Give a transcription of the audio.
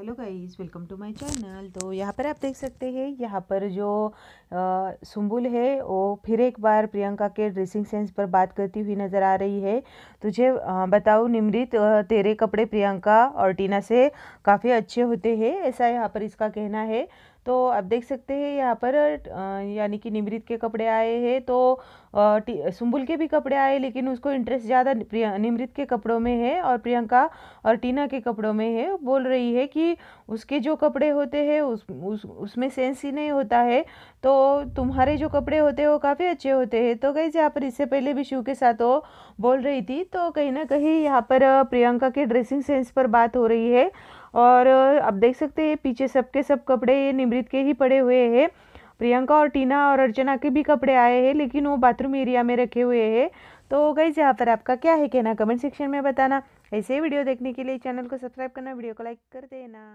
hello guys welcome to my channel तो यहाँ पर आप देख सकते हैं यहाँ पर जो सुम्बुल है वो फिर एक बार प्रियंका के ड्रेसिंग सेंस पर बात करती हुई नज़र आ रही है तुझे बताओ निमृत तेरे कपड़े प्रियंका और टीना से काफ़ी अच्छे होते हैं ऐसा यहाँ पर इसका कहना है तो आप देख सकते हैं यहाँ पर यानी कि निमृत के कपड़े आए हैं तो सुम्बुल के भी कपड़े आए लेकिन उसको इंटरेस्ट ज़्यादा निमृत के कपड़ों में है और प्रियंका और टीना के कपड़ों में है बोल रही है कि क्योंकि उसके जो कपड़े होते हैं उस, उस उसमें सेंस ही नहीं होता है तो तुम्हारे जो कपड़े होते हैं वो काफ़ी अच्छे होते हैं तो कहीं यहाँ पर इससे पहले भी शिव के साथ वो बोल रही थी तो कहीं ना कहीं यहाँ पर प्रियंका के ड्रेसिंग सेंस पर बात हो रही है और आप देख सकते हैं पीछे सबके सब कपड़े ये निमृत के ही पड़े हुए हैं प्रियंका और टीना और अर्चना के भी कपड़े आए हैं लेकिन वो बाथरूम एरिया में रखे हुए हैं तो गई यहाँ पर आपका क्या है कहना कमेंट सेक्शन में बताना ऐसे वीडियो देखने के लिए चैनल को सब्सक्राइब करना वीडियो को लाइक कर देना